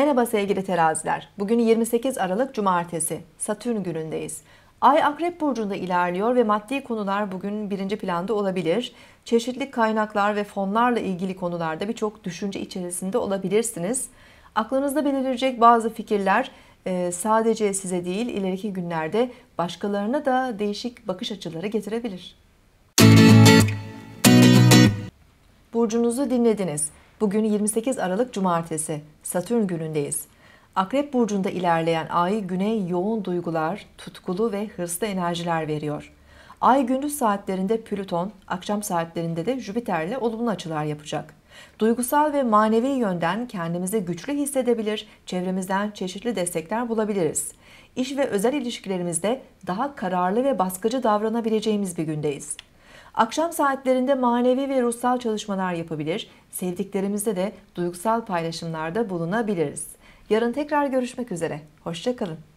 Merhaba sevgili teraziler. Bugün 28 Aralık Cumartesi. Satürn günündeyiz. Ay Akrep Burcu'nda ilerliyor ve maddi konular bugün birinci planda olabilir. Çeşitli kaynaklar ve fonlarla ilgili konularda birçok düşünce içerisinde olabilirsiniz. Aklınızda belirecek bazı fikirler e, sadece size değil ileriki günlerde başkalarına da değişik bakış açıları getirebilir. Burcunuzu dinlediniz. Bugün 28 Aralık Cumartesi, Satürn günündeyiz. Akrep burcunda ilerleyen ay güney yoğun duygular, tutkulu ve hırslı enerjiler veriyor. Ay gündüz saatlerinde Plüton, akşam saatlerinde de Jüpiter'le olumlu açılar yapacak. Duygusal ve manevi yönden kendimizi güçlü hissedebilir, çevremizden çeşitli destekler bulabiliriz. İş ve özel ilişkilerimizde daha kararlı ve baskıcı davranabileceğimiz bir gündeyiz. Akşam saatlerinde manevi ve ruhsal çalışmalar yapabilir, sevdiklerimizle de duygusal paylaşımlarda bulunabiliriz. Yarın tekrar görüşmek üzere. Hoşçakalın.